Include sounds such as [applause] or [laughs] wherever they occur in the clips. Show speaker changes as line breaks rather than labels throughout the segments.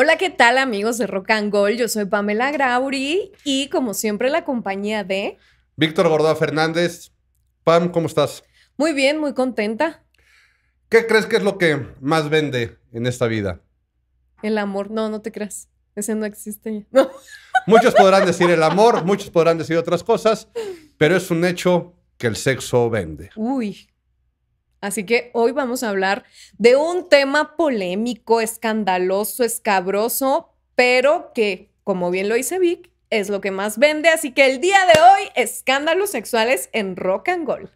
Hola, ¿qué tal amigos de Rock and Gold? Yo soy Pamela Grauri y como siempre la compañía de...
Víctor Gordoa Fernández. Pam, ¿cómo estás?
Muy bien, muy contenta.
¿Qué crees que es lo que más vende en esta vida?
El amor. No, no te creas. Ese no existe. [laughs]
Muchos podrán decir el amor, muchos podrán decir otras cosas, pero es un hecho que el sexo vende.
Uy, Así que hoy vamos a hablar de un tema polémico, escandaloso, escabroso, pero que, como bien lo dice Vic, es lo que más vende. Así que el día de hoy, escándalos sexuales en rock and roll.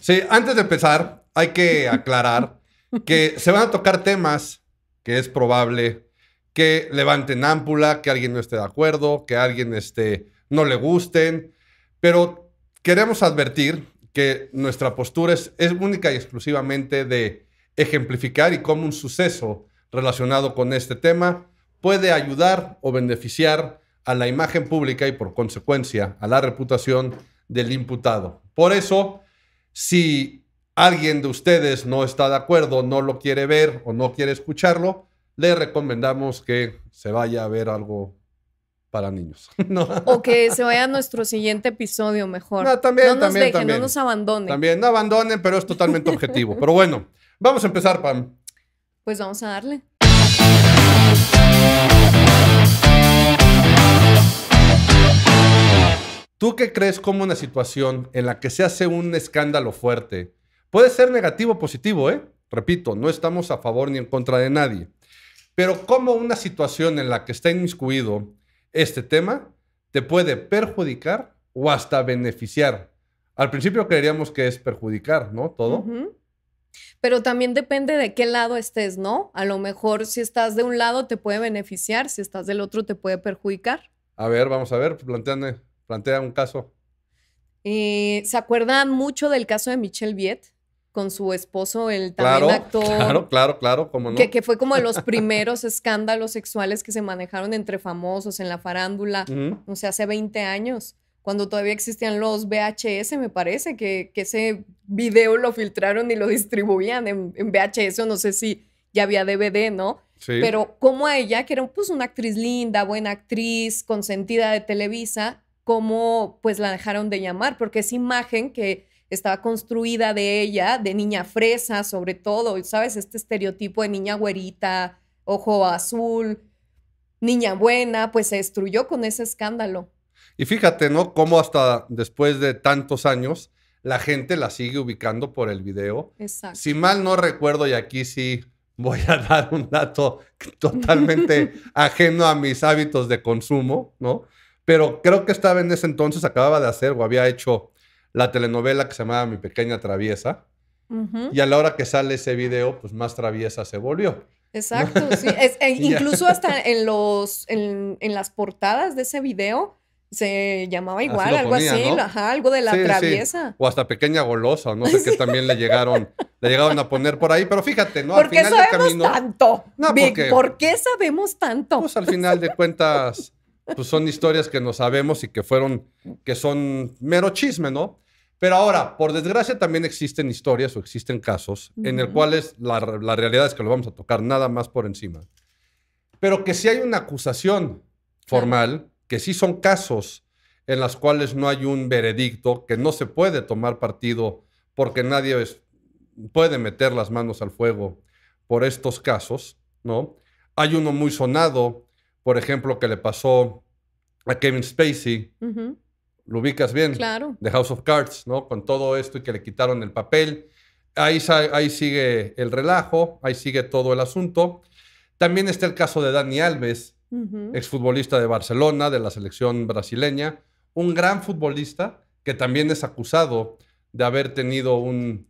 Sí, antes de empezar, hay que [laughs] aclarar que se van a tocar temas que es probable que levanten ámpula, que alguien no esté de acuerdo, que alguien esté no le gusten, pero queremos advertir que nuestra postura es, única y exclusivamente de ejemplificar y cómo un suceso relacionado con este tema puede ayudar o beneficiar a la imagen pública y por consecuencia a la reputación del imputado. Por eso, si alguien de ustedes no está de acuerdo, no lo quiere ver o no quiere escucharlo, le recomendamos que se vaya a ver algo para niños. [laughs]
O que se vaya a nuestro siguiente episodio mejor. No, también, no nos también, no nos abandonen.
También, no abandonen, pero es totalmente objetivo. Pero bueno, vamos a empezar, Pam.
Pues vamos a darle.
¿Tú qué crees como una situación en la que se hace un escándalo fuerte? Puede ser negativo o positivo, ¿eh? Repito, no estamos a favor ni en contra de nadie. Pero como una situación en la que está inmiscuido este tema te puede perjudicar o hasta beneficiar. Al principio creeríamos que es perjudicar, ¿no? Todo.
Pero también depende de qué lado estés, ¿no? A lo mejor si estás de un lado te puede beneficiar, si estás del otro te puede perjudicar.
A ver, vamos a ver, plantea un caso.
Eh, ¿Se acuerdan mucho del caso de Michelle Viet? con su esposo, el también actor. Claro,
claro, claro, como no. Que, fue como los primeros
[laughs] escándalos sexuales que se manejaron entre famosos en la farándula, no sé hace 20 años, cuando todavía existían los VHS, me parece, que, ese video lo filtraron y lo distribuían en, VHS, o no sé si ya había DVD, ¿no? Sí. Pero como a ella, que era pues una actriz linda, buena actriz, consentida de Televisa, cómo pues la dejaron de llamar, porque esa imagen que estaba construida de ella, de niña fresa sobre todo, ¿sabes? Este estereotipo de niña güerita, ojo azul, niña buena, pues se destruyó con ese escándalo.
Y fíjate, ¿no? Cómo hasta después de tantos años la gente la sigue ubicando por el video. Exacto. Si mal no recuerdo, y aquí sí voy a [laughs] dar un dato totalmente [laughs] ajeno a mis hábitos de consumo, ¿no? Pero creo que estaba en ese entonces, acababa de hacer o había hecho la telenovela que se llamaba Mi Pequeña Traviesa. Y a la hora que sale ese video, pues más traviesa se volvió.
Exacto, [laughs] sí. E incluso hasta en, los, en, en, las portadas de ese video se llamaba igual, algo así, algo de la traviesa.
O hasta pequeña golosa, no sé qué [laughs] también le llegaron, le llegaron a poner por ahí, pero fíjate, ¿no? ¿Por qué sabemos
tanto? porque, ¿Por
qué sabemos tanto? Pues al final de cuentas, pues son historias que no sabemos y que fueron, que son mero chisme, ¿no? Pero ahora, por desgracia, también existen historias o existen casos en el cuales la, realidad es que lo vamos a tocar nada más por encima. Pero que si hay una acusación formal, que sí son casos en las cuales no hay un veredicto, que no se puede tomar partido porque nadie puede meter las manos al fuego por estos casos, ¿no? Hay uno muy sonado, por ejemplo, que le pasó a Kevin Spacey, lo ubicas bien. de House of Cards, ¿no? Con todo esto y que le quitaron el papel. Ahí, ahí sigue el relajo, ahí sigue todo el asunto. También está el caso de Dani Alves, exfutbolista de Barcelona, de la selección brasileña, un gran futbolista que también es acusado de haber tenido un,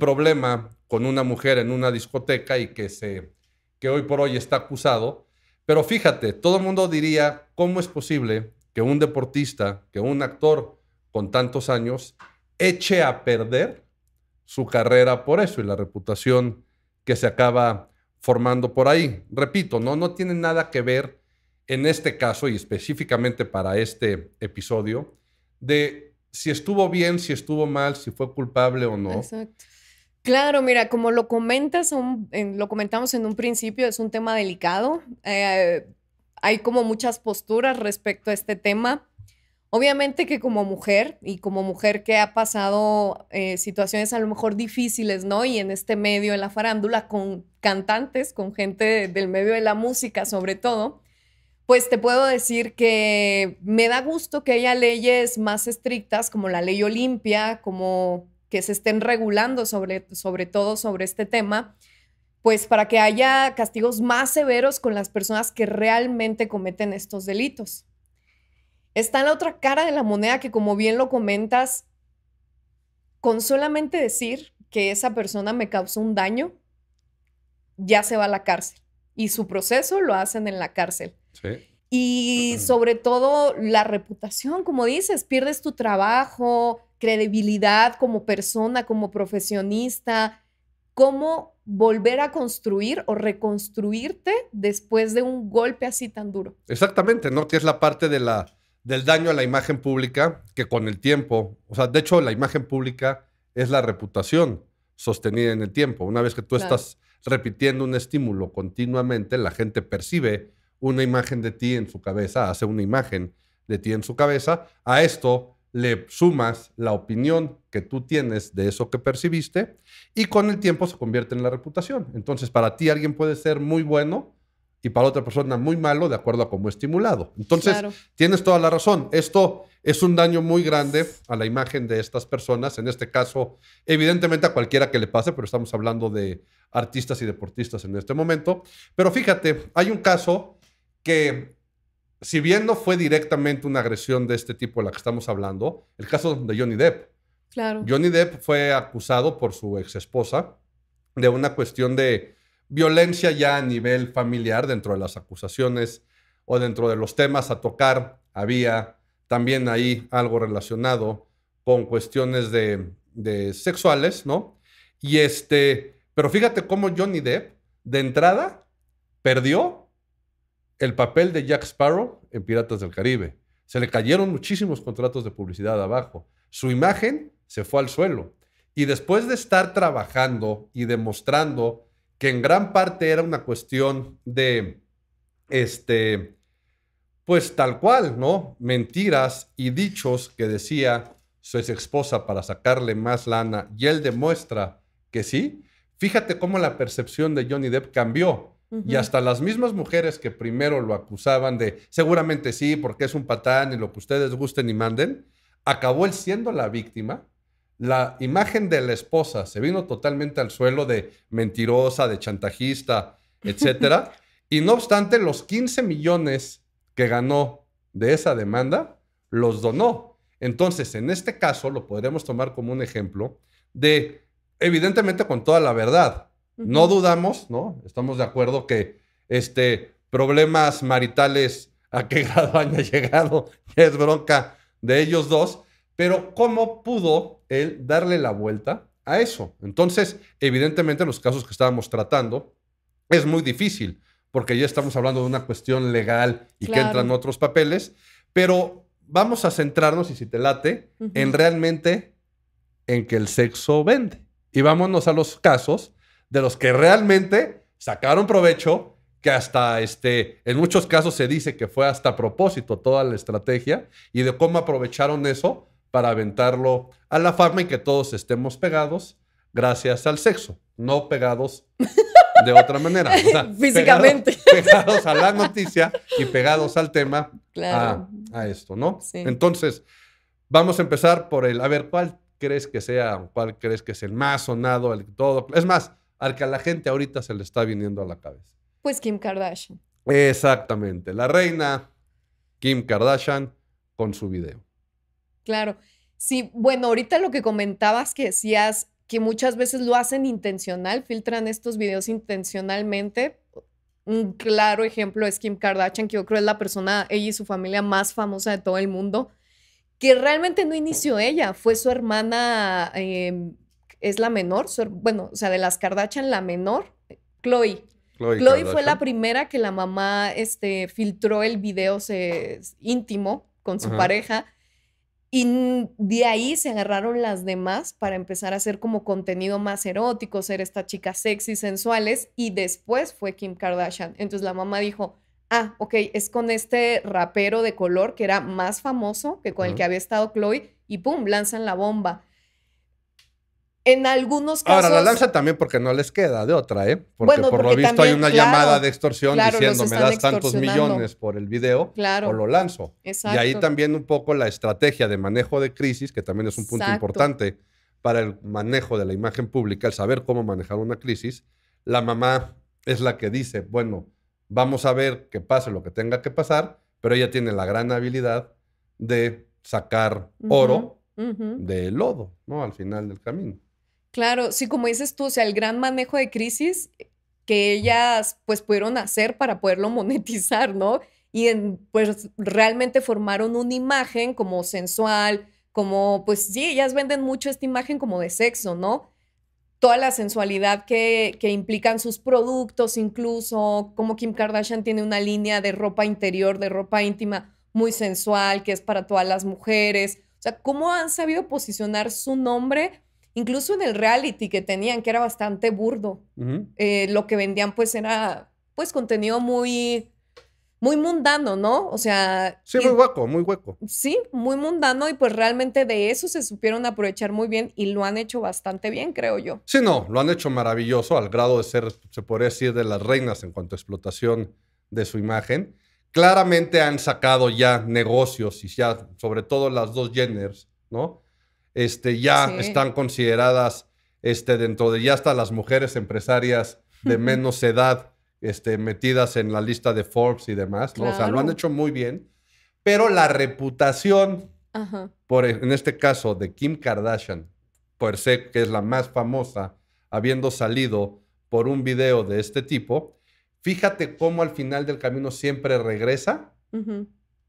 problema con una mujer en una discoteca y que, se, que hoy por hoy está acusado. Pero fíjate, todo el mundo diría, ¿cómo es posible que un deportista, que un actor con tantos años, eche a perder su carrera por eso y la reputación que se acaba formando por ahí. Repito, no, no tiene nada que ver en este caso y específicamente para este episodio de si estuvo bien, si estuvo mal, si fue culpable o no. Exacto.
Claro, mira, como lo comentas, lo comentamos en un principio, es un tema delicado. Eh, hay como muchas posturas respecto a este tema. Obviamente que como mujer y como mujer que ha pasado eh, situaciones a lo mejor difíciles, ¿no? Y en este medio, en la farándula, con cantantes, con gente del medio de la música sobre todo, pues te puedo decir que me da gusto que haya leyes más estrictas como la ley Olimpia, como que se estén regulando sobre, sobre todo sobre este tema pues para que haya castigos más severos con las personas que realmente cometen estos delitos. Está la otra cara de la moneda que, como bien lo comentas, con solamente decir que esa persona me causó un daño, ya se va a la cárcel. Y su proceso lo hacen en la cárcel. Y sobre todo la reputación, como dices, pierdes tu trabajo, credibilidad como persona, como profesionista. ¿Cómo volver a construir o reconstruirte después de un golpe así tan duro.
Exactamente, ¿no? Que es la parte de la, del daño a la imagen pública que con el tiempo, o sea, de hecho la imagen pública es la reputación sostenida en el tiempo. Una vez que tú estás repitiendo un estímulo continuamente, la gente percibe una imagen de ti en su cabeza, hace una imagen de ti en su cabeza. A esto le sumas la opinión que tú tienes de eso que percibiste y con el tiempo se convierte en la reputación. Entonces, para ti alguien puede ser muy bueno y para otra persona muy malo de acuerdo a cómo estimulado. Entonces, tienes toda la razón. Esto es un daño muy grande a la imagen de estas personas, en este caso, evidentemente a cualquiera que le pase, pero estamos hablando de artistas y deportistas en este momento. Pero fíjate, hay un caso que si bien no fue directamente una agresión de este tipo de la que estamos hablando, el caso de Johnny Depp. Claro. Johnny Depp fue acusado por su ex esposa de una cuestión de violencia ya a nivel familiar dentro de las acusaciones o dentro de los temas a tocar. Había también ahí algo relacionado con cuestiones de, de sexuales, ¿no? Y este, pero fíjate cómo Johnny Depp de entrada perdió el papel de Jack Sparrow en Piratas del Caribe. Se le cayeron muchísimos contratos de publicidad abajo. Su imagen se fue al suelo. Y después de estar trabajando y demostrando que en gran parte era una cuestión de, este, pues tal cual, ¿no? Mentiras y dichos que decía su ex esposa para sacarle más lana y él demuestra que sí. Fíjate cómo la percepción de Johnny Depp cambió. Y hasta las mismas mujeres que primero lo acusaban de seguramente sí, porque es un patán y lo que ustedes gusten y manden, acabó él siendo la víctima. La imagen de la esposa se vino totalmente al suelo de mentirosa, de chantajista, [laughs] etc. y no obstante, los 15 millones que ganó de esa demanda los donó. Entonces, en este caso, lo podremos tomar como un ejemplo de, evidentemente, con toda la verdad, no dudamos, ¿no? Estamos de acuerdo que este, problemas maritales, a qué [laughs] grado han llegado, es bronca de ellos dos, pero ¿cómo pudo él darle la vuelta a eso? Entonces, evidentemente, en los casos que estábamos tratando, es muy difícil, porque ya estamos hablando de una cuestión legal y que entran otros papeles, pero vamos a centrarnos, y si te late, en realmente en que el sexo vende. Y vámonos a los casos de los que realmente sacaron provecho, que hasta este, en muchos casos se dice que fue hasta propósito toda la estrategia y de cómo aprovecharon eso para aventarlo a la fama y que todos estemos pegados gracias al sexo, no pegados de otra manera. [laughs] Físicamente. Pegados, a la noticia y pegados al tema a, esto, ¿no? Entonces, vamos a empezar por el, a ver, ¿cuál crees que sea, cuál crees que es el más sonado, el todo? Es más, al que a la gente ahorita se le está viniendo a la cabeza.
Pues Kim Kardashian.
Exactamente, la reina Kim Kardashian con su video.
Claro, sí, bueno, ahorita lo que comentabas que decías que muchas veces lo hacen intencional, filtran estos videos intencionalmente. Un claro ejemplo es Kim Kardashian, que yo creo es la persona, ella y su familia más famosa de todo el mundo, que realmente no inició ella, fue su hermana em, es la menor, bueno, o sea, de las Kardashian, la menor, Chloe. Eh, Chloe, fue la primera que la mamá este, filtró el video íntimo con su pareja. Y de ahí se agarraron las demás para empezar a hacer como contenido más erótico, ser estas chicas sexy, sensuales. Y después fue Kim Kardashian. Entonces la mamá dijo, ah, ok, es con este rapero de color que era más famoso que con el que había estado Chloe. Y pum, lanzan la bomba. En algunos casos. Ahora, la lanza
también porque no les queda de otra, ¿eh? Porque por lo visto hay una llamada de extorsión diciendo me das tantos millones por el video o lo lanzo. Y ahí también un poco la estrategia de manejo de crisis, que también es un punto importante para el manejo de la imagen pública, el saber cómo manejar una crisis. La mamá es la que dice, bueno, vamos a ver que pase lo que tenga que pasar, pero ella tiene la gran habilidad de sacar oro
de
lodo, ¿no? Al final del camino.
Claro, sí, como dices tú, o sea, el gran manejo de crisis que ellas pues pudieron hacer para poderlo [laughs] monetizar, ¿no? Y pues realmente formaron una imagen como sensual, como pues sí, ellas venden mucho esta imagen como de sexo, ¿no? Toda la sensualidad que, que implican sus productos, incluso como Kim Kardashian tiene una línea de ropa interior, de ropa íntima muy sensual, que es para todas las mujeres. O sea, ¿cómo han sabido posicionar su nombre? incluso en el reality que tenían, que era bastante burdo, eh, lo que vendían pues era pues contenido muy, muy mundano, ¿no? O sea... Sí, muy
hueco, muy hueco.
Sí, muy mundano y pues realmente de eso se supieron aprovechar muy bien y lo han hecho bastante bien, creo yo.
Sí, no, lo han hecho maravilloso al grado de ser, se podría decir, de las reinas en cuanto a explotación de su imagen. Claramente han sacado ya negocios y ya, sobre todo las dos genders, ¿no? Este, ya están consideradas este, dentro de ya hasta las mujeres empresarias de [laughs] menos edad este, metidas en la lista de Forbes y demás, O sea, lo han hecho muy bien, pero la reputación, por, en este caso de Kim Kardashian, por ser que es la más famosa, habiendo salido por un video de este tipo, fíjate cómo al final del camino siempre regresa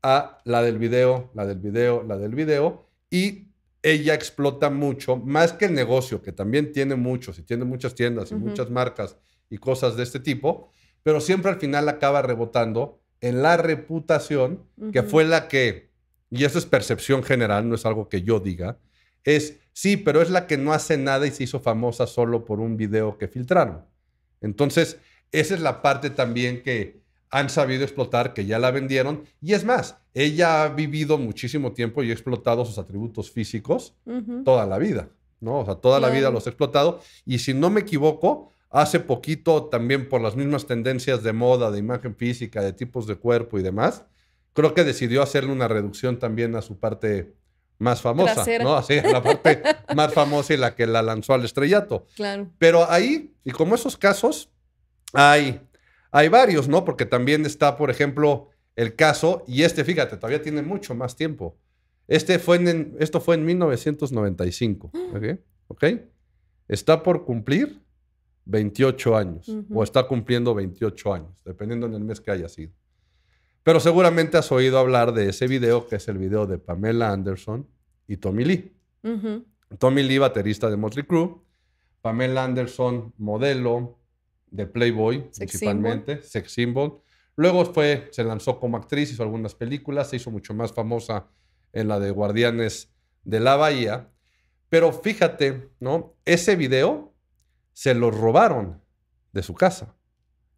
a la del video, la del video, la del video, y ella explota mucho, más que el negocio, que también tiene muchos y tiene muchas tiendas y muchas marcas y cosas de este tipo, pero siempre al final acaba rebotando en la reputación, que fue la que, y eso es percepción general, no es algo que yo diga, es, sí, pero es la que no hace nada y se hizo famosa solo por un video que filtraron. Entonces, esa es la parte también que han sabido explotar, que ya la vendieron. Y es más, ella ha vivido muchísimo tiempo y ha explotado sus atributos físicos toda la vida, ¿no? O sea, toda la vida los ha explotado. Y si no me equivoco, hace poquito también por las mismas tendencias de moda, de imagen física, de tipos de cuerpo y demás, creo que decidió hacerle una reducción también a su parte más famosa, ¿no? Así, la parte [laughs] más famosa y la que la lanzó al estrellato. Claro. Pero ahí, y como esos casos, hay hay varios, ¿no? Porque también está, por ejemplo, el caso, y este, fíjate, todavía tiene mucho más tiempo. Este fue en, esto fue en 1995. [gasps] ¿Ok? Está por cumplir 28 años, o está cumpliendo 28 años, dependiendo en el mes que haya sido. Pero seguramente has oído hablar de ese video, que es el video de Pamela Anderson y Tommy Lee. Tommy Lee, baterista de Motley Crue, Pamela Anderson, modelo, de Playboy principalmente, Sex Symbol. Luego fue, se lanzó como actriz, hizo algunas películas, se hizo mucho más famosa en la de Guardianes de la Bahía. Pero fíjate, ¿no? Ese video se lo robaron de su casa.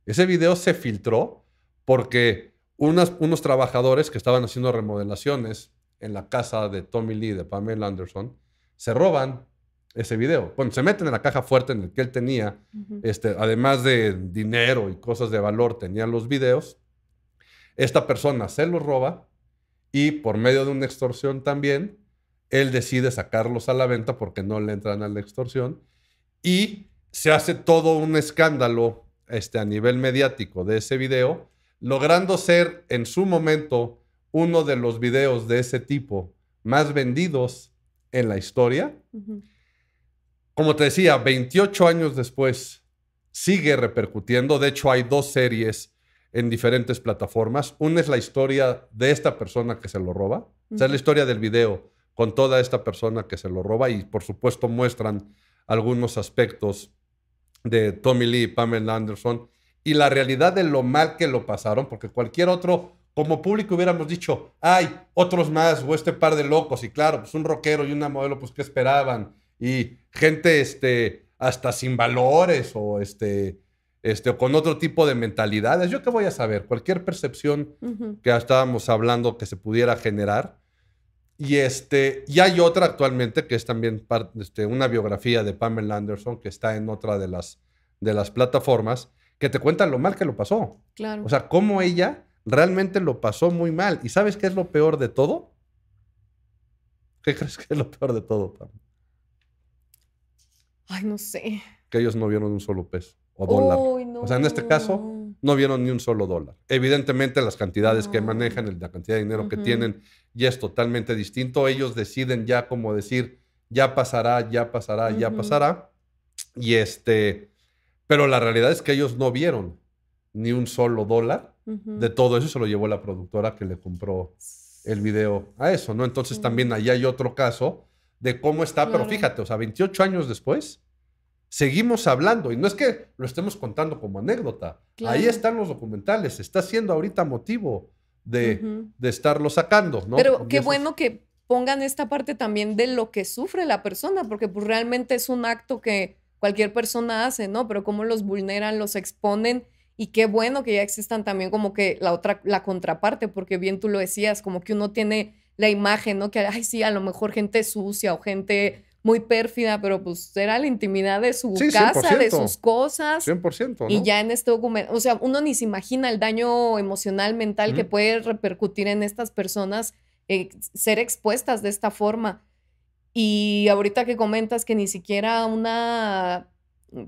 Ese video se filtró porque unos trabajadores que estaban haciendo remodelaciones en la casa de Tommy Lee, de Pamela Anderson, se roban ese video. Bueno, se meten en la caja fuerte en el que él tenía, este, además de dinero y cosas de valor, tenía los videos. Esta persona se los roba y por medio de una extorsión también, él decide sacarlos a la venta porque no le entran a la extorsión y se hace todo un escándalo este, a nivel mediático de ese video, logrando ser en su momento uno de los videos de ese tipo más vendidos en la historia. Como te decía, 28 años después sigue repercutiendo. De hecho, hay dos series en diferentes plataformas. Una es la historia de esta persona que se lo roba. es la historia del video con toda esta persona que se lo roba y por supuesto muestran algunos aspectos de Tommy Lee y Pamela Anderson y la realidad de lo mal que lo pasaron, porque cualquier otro, como público hubiéramos dicho, hay otros más o este par de locos y claro, pues un rockero y una modelo, pues ¿qué esperaban? y gente este, hasta sin valores o este, este, con otro tipo de mentalidades. Yo qué voy a saber, cualquier percepción que estábamos hablando que se pudiera generar. Y, este, y hay otra actualmente que es también parte, este, una biografía de Pamela Anderson que está en otra de las, de las plataformas que te cuenta lo mal que lo pasó. Claro. O sea, cómo ella realmente lo pasó muy mal. ¿Y sabes qué es lo peor de todo? ¿Qué crees que es lo peor de todo, Pamela?
Ay, no sé.
Que ellos no vieron un solo peso o dólar. o sea, en este caso, no vieron ni un solo dólar. Evidentemente, las cantidades que ah. manejan, la cantidad de dinero que tienen, ya es totalmente distinto. Ellos deciden ya como decir, ya pasará, ya pasará, ya pasará. Y este, pero la realidad es que ellos no vieron ni un solo dólar de todo eso. Se lo llevó la productora que le compró el video a eso, ¿no? Entonces también ahí hay otro caso de cómo está, pero fíjate, o sea, 28 años después, seguimos hablando, y no es que lo estemos contando como anécdota, ahí están los documentales, está siendo ahorita motivo de, de estarlo sacando, ¿no? Pero qué bueno
que pongan esta parte también de lo que sufre la persona, porque pues realmente es un acto que cualquier persona hace, ¿no? Pero cómo los vulneran, los exponen. Y qué bueno que ya existan también como que la otra, la contraparte, porque bien tú lo decías, como que uno tiene la imagen, ¿no? Que, ay, sí, a lo mejor gente sucia o gente muy pérfida, pero pues era la intimidad de su casa, de sus cosas.
100%. ¿no? Y ya
en este documento, o sea, uno ni se imagina el daño emocional, mental que puede repercutir en estas personas eh, ser expuestas de esta forma. Y ahorita que comentas que ni siquiera una,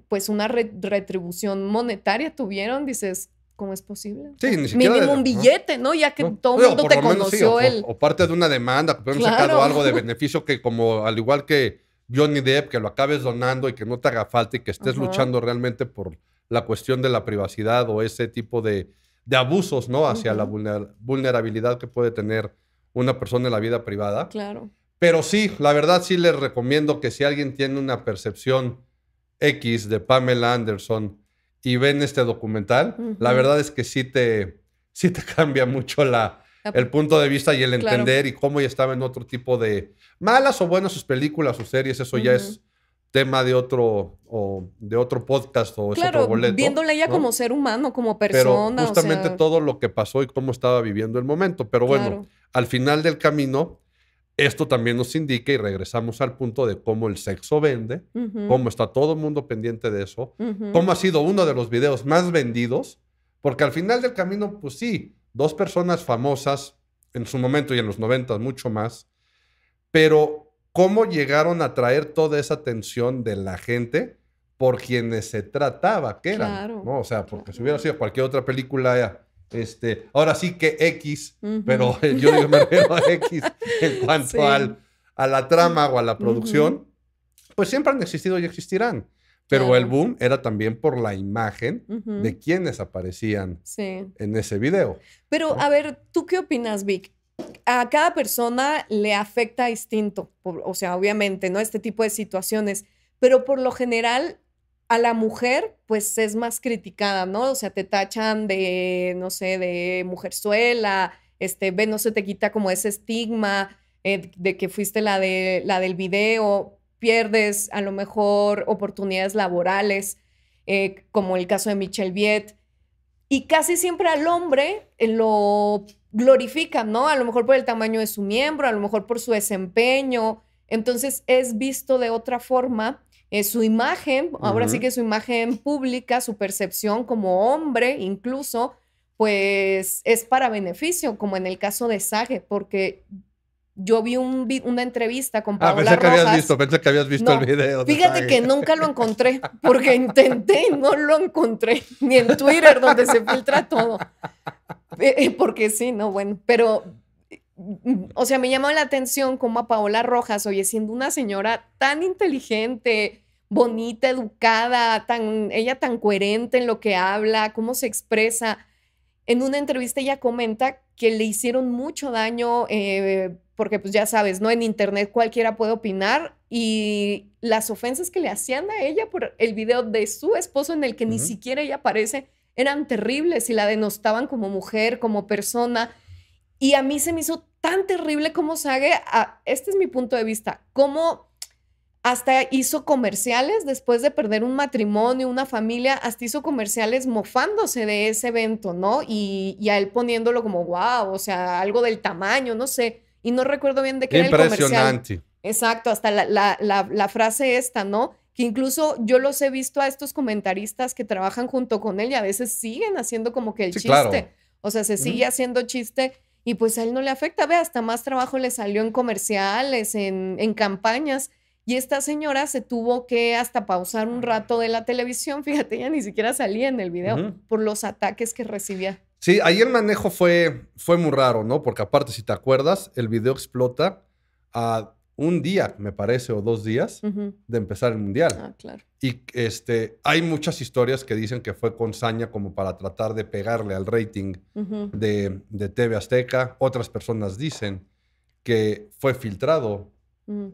pues una retribución monetaria tuvieron, dices, ¿Cómo es posible? Sí, ni siquiera. Mínimo un billete, ¿no? Ya que todo el mundo te conoció él.
o, parte de una demanda, que claro. sacado algo de beneficio que, como al igual que Johnny Depp, que lo acabes donando y que no te haga falta y que estés luchando realmente por la cuestión de la privacidad o ese tipo de, abusos, ¿no? Hacia la vulnerabilidad que puede tener una persona en la vida privada. Claro. Pero sí, la verdad sí les recomiendo que si alguien tiene una percepción X de Pamela Anderson, y ven este documental, la verdad es que sí te, [laughs] cambia mucho la, el punto de vista y el entender y cómo ya estaba en otro tipo de malas o buenas sus películas o series, eso ya es tema de otro o de otro podcast o claro, otro boleto, viéndola ya como
ser humano, como persona. justamente
todo lo que pasó y cómo estaba viviendo el momento. Pero bueno, al final del camino, esto también nos indica, y regresamos al punto de cómo el sexo vende, cómo está todo el mundo pendiente de eso, cómo ha sido uno de los videos más vendidos, porque al final del camino, pues sí, dos personas famosas en su momento y en los 90 mucho más, pero cómo llegaron a traer toda esa atención de la gente por quienes se trataba, que eran, claro. O sea, porque si hubiera sido cualquier otra película este, ahora sí que X, pero [laughs] yo, me refiero a X en cuanto al, a la trama o a la producción, pues siempre han existido y existirán. Pero el boom era también por la imagen de quienes aparecían en ese video.
Pero a ver, ¿tú qué opinas, Vic? A cada persona le afecta distinto, o sea, obviamente, ¿no? Este tipo de situaciones, pero por lo general a la mujer, pues es más criticada, ¿no? O sea, te tachan de, no sé, de mujerzuela, este, ve, no se te quita como ese estigma eh, de que fuiste la, de, la del video, pierdes a lo mejor oportunidades laborales, eh, como el caso de Michelle Viet. Y casi siempre al hombre eh, lo glorifican, ¿no? A lo mejor por el tamaño de su miembro, a lo mejor por su desempeño. Entonces es visto de otra forma eh, su imagen, ahora sí que su imagen pública, su percepción como hombre incluso, pues es para beneficio, como en el caso de Sage, porque yo vi una entrevista con ah, Paola ah, pensé que habías visto,
pensé que habías visto el video. Fíjate que nunca
lo encontré, porque intenté y no lo encontré, ni en Twitter donde se filtra todo. Eh, eh, porque sí, no, bueno, pero o sea, me llama la atención cómo a Paola Rojas, oye, siendo una señora tan inteligente, bonita, educada, tan, ella tan coherente en lo que habla, cómo se expresa. En una entrevista ella comenta que le hicieron mucho daño, eh, porque pues ya sabes, ¿no? En internet cualquiera puede opinar y las ofensas que le hacían a ella por el video de su esposo en el que ni siquiera ella aparece eran terribles y la denostaban como mujer, como persona y a mí se me hizo tan terrible como Sage, este es mi punto de vista, cómo hasta hizo comerciales después de perder un matrimonio, una familia, hasta hizo comerciales mofándose de ese evento, ¿no? Y, a él poniéndolo como, wow, o sea, algo del tamaño, no sé. Y no recuerdo bien de qué era el comercial. Exacto, hasta la, frase esta, ¿no? que incluso yo los he visto a estos comentaristas que trabajan junto con él y a veces siguen haciendo como que el chiste. O sea, se sigue haciendo chiste y pues a él no le afecta. Ve, hasta más trabajo le salió en comerciales, en, en campañas. Y esta señora se tuvo que hasta pausar un ah. rato de la televisión, [laughs] fíjate, ella ni siquiera salía en el video por los ataques que recibía.
Sí, ahí el manejo fue, fue muy raro, ¿no? Porque aparte, si te acuerdas, el video explota a un día, me parece, o dos días de empezar el mundial. Ah, claro. Y este, hay muchas historias que dicen que fue con saña como para tratar de pegarle al rating de, de, TV Azteca. Otras personas dicen que fue filtrado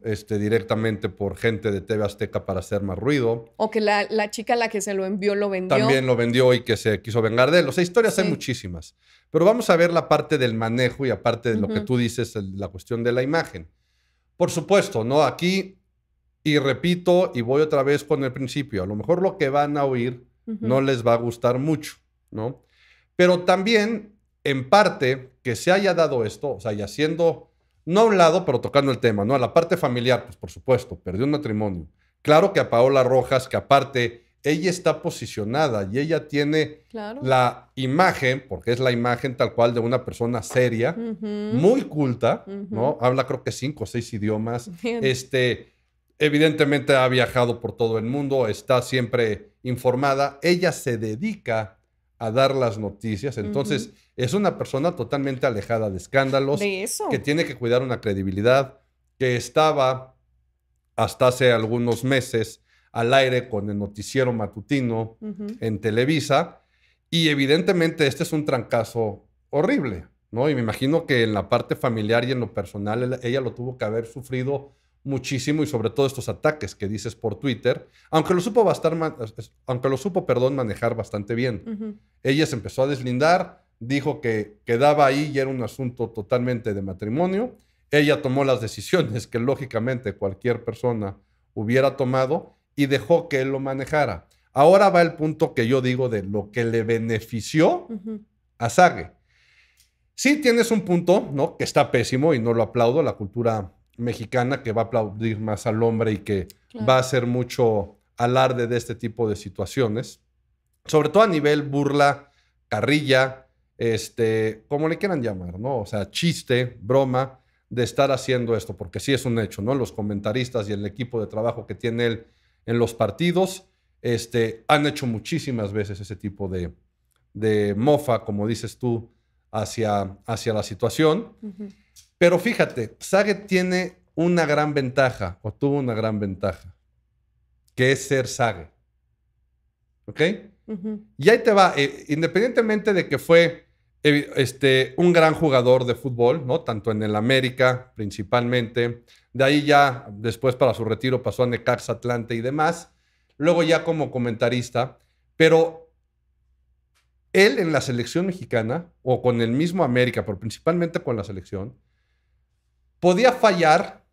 este, directamente por gente de TV Azteca para hacer más ruido.
O que la, chica la que se lo envió lo vendió. También
lo vendió y que se quiso vengar de él. O sea, historias hay muchísimas. Pero vamos a ver la parte del manejo y aparte de lo que tú dices, la cuestión de la imagen. Por supuesto, ¿no? Aquí, y repito, y voy otra vez con el principio, a lo mejor lo que van a oír no les va a gustar mucho, ¿no? Pero también, en parte, que se haya dado esto, o sea, y haciendo, no a un lado, pero tocando el tema, ¿no? A la parte familiar, pues por supuesto, perdió un matrimonio. Claro que a Paola Rojas, que aparte ella está posicionada y ella tiene la imagen, porque es la imagen tal cual de una persona seria, muy culta, ¿no? Habla creo que cinco o seis idiomas. Este, evidentemente ha viajado por todo el mundo, está siempre informada. Ella se dedica a dar las noticias. Entonces, es una persona totalmente alejada de escándalos, eso? que tiene que cuidar una credibilidad, que estaba hasta hace algunos meses al aire con el noticiero matutino en Televisa. Y evidentemente este es un trancazo horrible, ¿no? Y me imagino que en la parte familiar y en lo personal ella lo tuvo que haber sufrido muchísimo y sobre todo estos ataques que dices por Twitter, aunque lo supo, bastar, aunque lo supo perdón, manejar bastante bien. Ella se empezó a deslindar, dijo que quedaba ahí y era un asunto totalmente de matrimonio. Ella tomó las decisiones que lógicamente cualquier persona hubiera tomado y dejó que él lo manejara. Ahora va el punto que yo digo de lo que le benefició a Sage. Sí tienes un punto, ¿no? Que está pésimo y no lo aplaudo, la cultura mexicana que va a aplaudir más al hombre y que va a hacer mucho alarde de este tipo de situaciones, sobre todo a nivel burla, carrilla, este, como le quieran llamar, ¿no? O sea, chiste, broma de estar haciendo esto, porque sí es un hecho, ¿no? Los comentaristas y el equipo de trabajo que tiene él en los partidos. Este, han hecho muchísimas veces ese tipo de, mofa, como dices tú, hacia, hacia la situación. Pero fíjate, Saget tiene una gran ventaja, o tuvo una gran ventaja, que es ser Saget. ¿Ok? Y ahí te va, eh, independientemente de que fue este, un gran jugador de fútbol, ¿no? Tanto en el América principalmente. De ahí ya después para su retiro pasó a Necaxa Atlante y demás. Luego ya como comentarista, pero él en la selección mexicana o con el mismo América, pero principalmente con la selección, podía fallar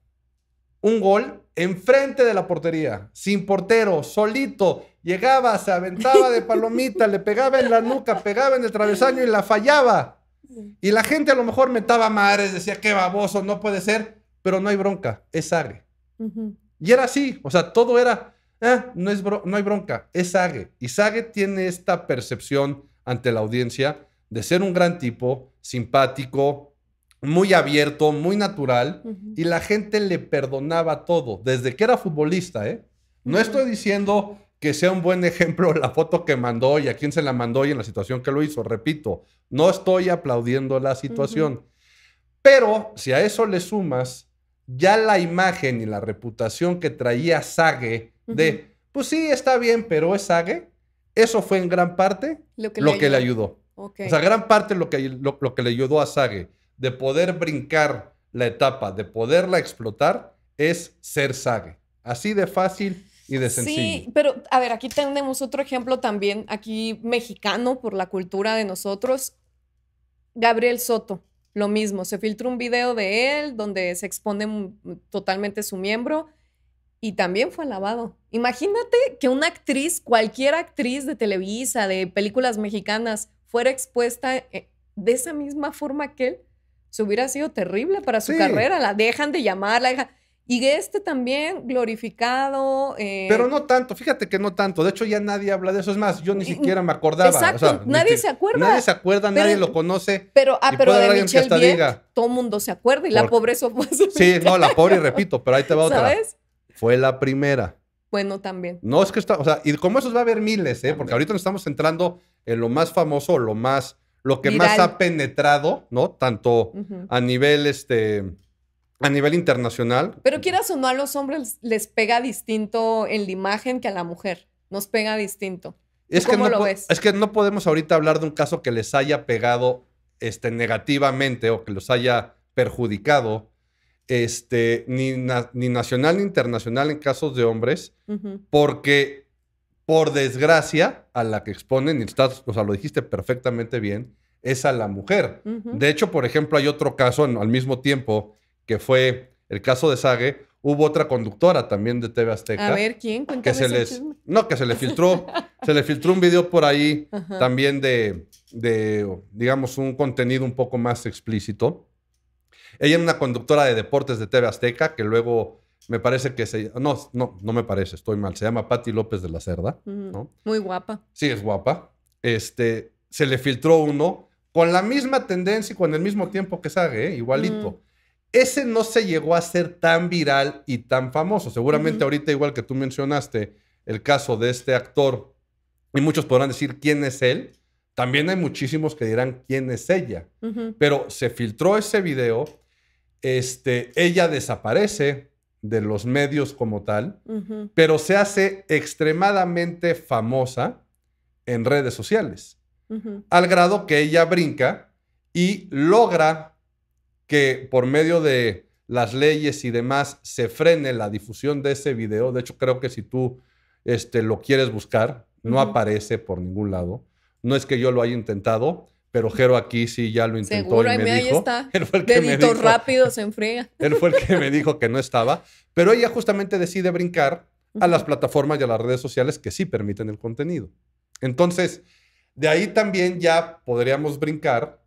un gol enfrente de la portería, sin portero, solito, Llegaba, se aventaba de palomita, le pegaba en la nuca, pegaba en el travesaño y la fallaba. Y la gente a lo mejor metaba madres, decía, qué baboso, no puede ser, pero no hay bronca, es sagre. Y era así, o sea, todo era, ah, no, es no hay bronca, es Sage. Y Sage tiene esta percepción ante la audiencia de ser un gran tipo, simpático, muy abierto, muy natural, y la gente le perdonaba todo, desde que era futbolista, ¿eh? No estoy diciendo que sea un buen ejemplo la foto que mandó y a quién se la mandó y en la situación que lo hizo. Repito, no estoy aplaudiendo la situación. Pero si a eso le sumas ya la imagen y la reputación que traía Sage de, pues sí, está bien, pero es Sage, eso fue en gran parte lo que, le, ayudó. O sea, gran parte lo que, lo que le ayudó a Sage de poder brincar la etapa, de poderla explotar, es ser Sage. Así de fácil Sí,
pero a ver, aquí tenemos otro ejemplo también, aquí mexicano por la cultura de nosotros, Gabriel Soto. Lo mismo, se filtra un video de él donde se expone totalmente su miembro y también fue alabado. Imagínate que una actriz, cualquier actriz de Televisa, de películas mexicanas, fuera expuesta eh, de esa misma forma que él, se hubiera sido terrible para su carrera. La dejan de llamar, la dejan y este también glorificado. Eh, pero
no tanto, fíjate que no tanto. De hecho, ya nadie habla de eso. Es más, yo ni siquiera me acordaba. nadie se acuerda. Nadie se acuerda, nadie lo conoce.
Pero, ah, pero de Michelle Viet, diga, todo mundo se acuerda y la pobreza
Sí, no, la pobre, y repito, pero ahí te va otra. ¿Sabes? Fue la primera.
Bueno, también.
No, es que está, o sea, y como esos va a haber miles, ¿eh? Porque ahorita nos estamos centrando en lo más famoso, lo más, lo que más ha penetrado, ¿no? Tanto a nivel, este, a nivel internacional.
Pero quieras o no, a los hombres les pega distinto en la imagen que a la mujer. Nos pega distinto.
Es que no lo ves? Es que no podemos ahorita hablar de un caso que les haya pegado este, negativamente o que los haya perjudicado, este, ni, ni nacional ni internacional en casos de hombres, porque por desgracia, a la que exponen, y lo dijiste perfectamente bien, es a la mujer. De hecho, por ejemplo, hay otro caso al mismo tiempo que fue el caso de Sage, hubo otra conductora también de TV Azteca. A ver,
¿quién? que se les,
no, que se le filtró, [laughs] se le filtró un video por ahí también de, digamos, un contenido un poco más explícito. Ella es una conductora de deportes de TV Azteca, que luego me parece que se... No, no, no me parece, estoy mal. Se llama Patti López de la Cerda. Muy guapa. Sí, es guapa. Este, se le filtró uno con la misma tendencia y con el mismo tiempo que Sage, ¿eh? igualito. Ese no se llegó a ser tan viral y tan famoso. Seguramente ahorita, igual que tú mencionaste el caso de este actor, y muchos podrán decir quién es él, también hay muchísimos que dirán quién es ella. Pero se filtró ese video, este, ella desaparece de los medios como tal, pero se hace extremadamente famosa en redes sociales, al grado que ella brinca y logra que por medio de las leyes y demás se frene la difusión de ese video. De hecho, creo que si tú este, lo quieres buscar, no aparece por ningún lado. No es que yo lo haya intentado, pero Jero aquí sí ya lo intentó y me ahí Está. [laughs] Él el que me rápido
se enfría. [laughs]
Él fue el que me dijo que no estaba, pero ella justamente decide brincar a las plataformas y a las redes sociales que sí permiten el contenido. Entonces, de ahí también ya podríamos brincar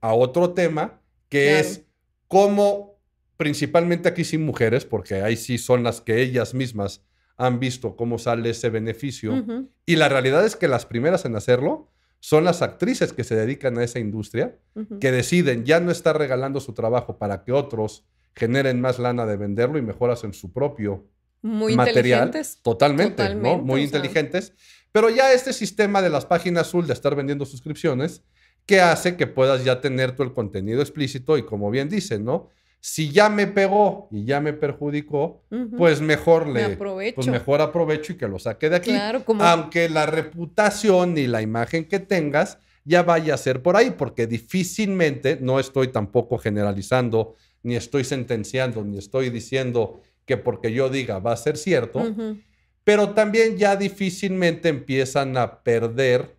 a otro tema que es como principalmente aquí sin mujeres, porque ahí sí son las que ellas mismas han visto cómo sale ese beneficio. Y la realidad es que las primeras en hacerlo son las actrices que se dedican a esa industria, que deciden ya no estar regalando su trabajo para que otros generen más lana de venderlo y mejoras en su propio
Muy material. Inteligentes. Totalmente, ¿no? Muy inteligentes.
Pero ya este sistema de las páginas azul de estar vendiendo suscripciones, que hace que puedas ya tener tú el contenido explícito y como bien dicen, ¿no? Si ya me pegó y ya me perjudicó, pues mejor le pues aprovecho. pues mejor aprovecho y que lo saque de aquí. Claro, como... Aunque la reputación y la imagen que tengas ya vaya a ser por ahí, porque difícilmente no estoy tampoco generalizando, ni estoy sentenciando, ni estoy diciendo que porque yo diga va a ser cierto, pero también ya difícilmente empiezan a perder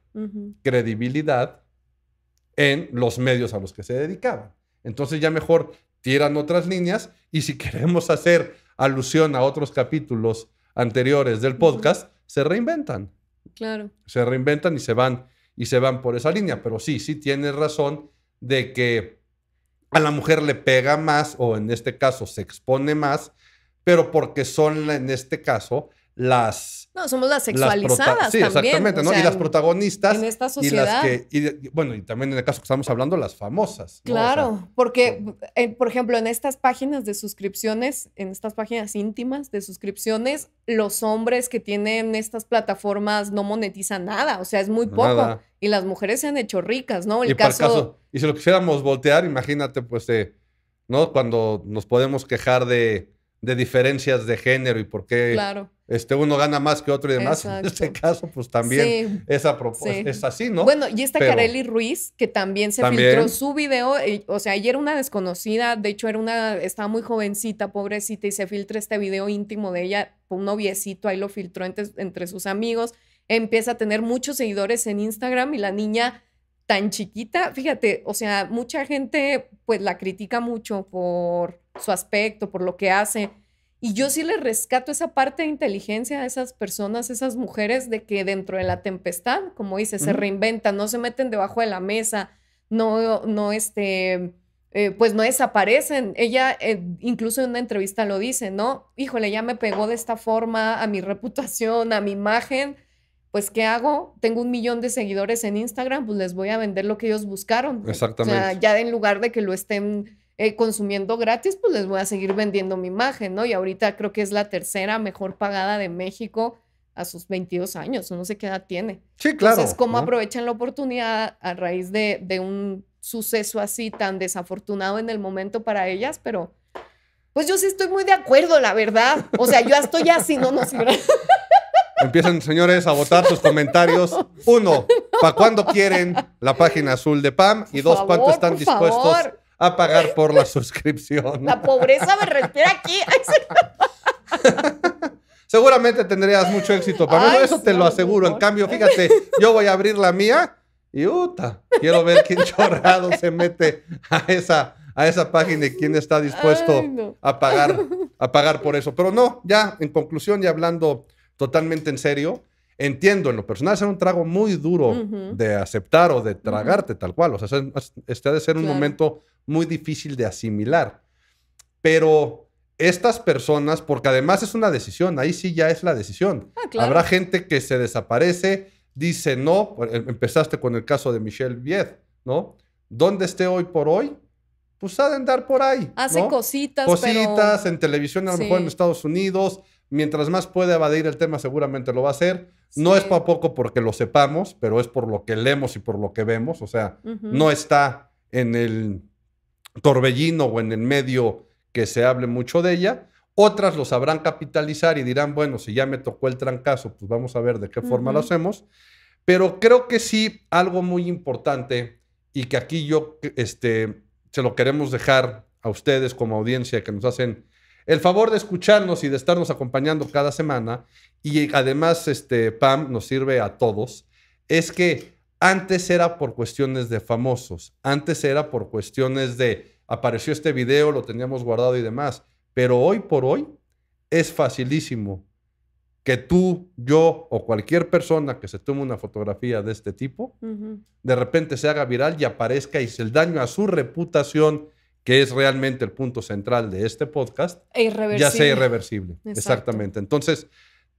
credibilidad en los medios a los que se dedicaban. Entonces ya mejor tiran otras líneas y si [laughs] queremos hacer alusión a otros capítulos anteriores del podcast, se reinventan. Claro. Se reinventan y se van y se van por esa línea, pero sí, sí tienes razón de que a la mujer le pega más o en este caso se expone más, pero porque son en este caso las...
No, somos las sexualizadas sí, exactamente, ¿no? y las
protagonistas. En esta sociedad. Y las que, bueno, y también en el caso que estamos hablando, las famosas. Claro,
porque, eh, por ejemplo, en estas páginas de suscripciones, en estas páginas íntimas de suscripciones, los hombres que tienen estas plataformas no monetizan nada, o sea, es muy poco. Y las mujeres se han hecho ricas, ¿no? El caso...
Y si lo quisiéramos voltear, imagínate, pues, eh, ¿no? Cuando nos podemos quejar de, de diferencias de género y por qué... Claro este, uno gana más que otro y demás. En este caso, pues también esa propuesta es así, ¿no? Bueno, y está
Ruiz, que también se filtró su video, eh, o sea, ella era una desconocida, de hecho, era una, estaba muy jovencita, pobrecita, y se filtra este video íntimo de ella, un noviecito, ahí lo filtró entre, entre sus amigos, empieza a tener muchos seguidores en Instagram y la niña tan chiquita, fíjate, o sea, mucha gente pues la critica mucho por su aspecto, por lo que hace y yo sí le rescato esa parte de inteligencia a esas personas, esas mujeres, de que dentro de la tempestad, como dice, se reinventan, no se meten debajo de la mesa, no, no, este, eh, pues no desaparecen. Ella eh, incluso en una entrevista lo dice, ¿no? Híjole, ya me pegó de esta forma a mi [laughs] reputación, a mi imagen. Pues, ¿qué hago? Tengo un millón de seguidores en Instagram, pues les voy a vender lo que ellos buscaron. Exactamente. ya en lugar de que lo estén eh, consumiendo gratis, pues les voy a seguir vendiendo mi imagen, ¿no? Y ahorita creo que es la tercera mejor pagada de México a sus 22 años, no sé qué edad tiene.
Sí, claro. Entonces, ¿cómo aprovechan
la oportunidad a raíz de, un suceso así tan desafortunado en el momento para ellas? Pero, pues yo sí estoy muy de acuerdo, la verdad. O sea, yo estoy así, no nos...
[laughs] Empiezan, señores, a votar sus comentarios. Uno, ¿para cuándo quieren la página azul de PAM? Y dos, ¿cuánto están dispuestos a pagar [laughs] por la suscripción. La pobreza
me respira aquí. [laughs]
Seguramente tendrías mucho éxito, Para eso te lo aseguro. En cambio, fíjate, yo voy a abrir la mía y uta, quiero ver quién chorrado se mete a esa, a esa página y quién está dispuesto a, pagar, a pagar por eso. Pero no, ya en conclusión y hablando totalmente en serio, entiendo en lo personal es un trago muy duro de aceptar o de tragarte tal cual. O sea, este ha de ser un momento muy difícil de asimilar. Pero estas personas, porque además es una decisión, ahí sí ya es la decisión. Ah, Habrá gente que se desaparece, dice no, em, empezaste con el caso de Michelle Vied, ¿no? ¿Dónde esté hoy por hoy? Pues ha de andar por ahí. Hace cositas. Cositas en televisión, a lo mejor en Estados Unidos. Mientras más puede evadir el tema, seguramente lo va a hacer. No es para poco porque lo sepamos, pero es por lo que leemos y por lo que vemos. O sea, no está en el torbellino o en el medio que se hable mucho de ella. Otras lo sabrán capitalizar y dirán, bueno, si ya me tocó el trancazo, pues vamos a ver de qué forma lo hacemos. Pero creo que sí, algo muy importante y que aquí yo este, se lo queremos dejar a ustedes como audiencia que nos hacen el favor de escucharnos y de estarnos acompañando cada semana. Y además, este, Pam nos sirve a todos. Es que antes era por cuestiones de famosos, antes era por cuestiones de apareció este video, lo teníamos guardado y demás, pero hoy por hoy es facilísimo que tú, yo o cualquier persona que se tome una fotografía de este tipo, de repente se haga viral y aparezca y se el daño a su reputación, que es realmente el punto central de este podcast, ya sea irreversible. Exactamente. Entonces,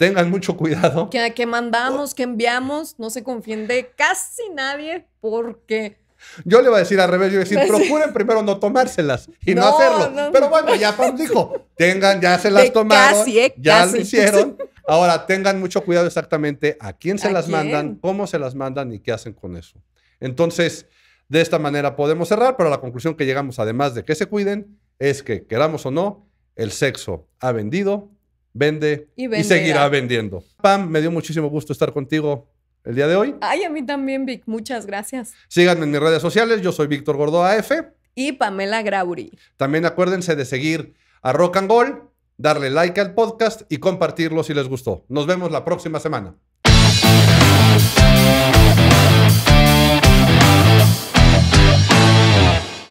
Tengan mucho cuidado.
Que, que mandamos, que enviamos, no se confiende casi nadie porque...
Yo le iba a decir al revés, yo iba a decir, [laughs] procuren primero no tomárselas y no, hacerlo. Pero bueno, ya Pam dijo, tengan, ya se las tomaron, eh, ya lo hicieron. [laughs] Ahora, tengan mucho cuidado exactamente a quién se las mandan, cómo se las mandan y qué hacen con eso. Entonces, de esta manera podemos cerrar, pero la conclusión que llegamos, además de que se cuiden, es que, queramos o no, el sexo ha vendido vende y, seguirá vendiendo. Pam, me dio muchísimo gusto estar contigo el día de hoy.
Ay, a mí también, Vic. Muchas gracias.
Síganme en mis redes sociales. Yo soy Víctor Gordoa AF.
Y Pamela Grauri.
También acuérdense de seguir a Rock and Gold, darle like al podcast y compartirlo si les gustó. Nos vemos la próxima semana.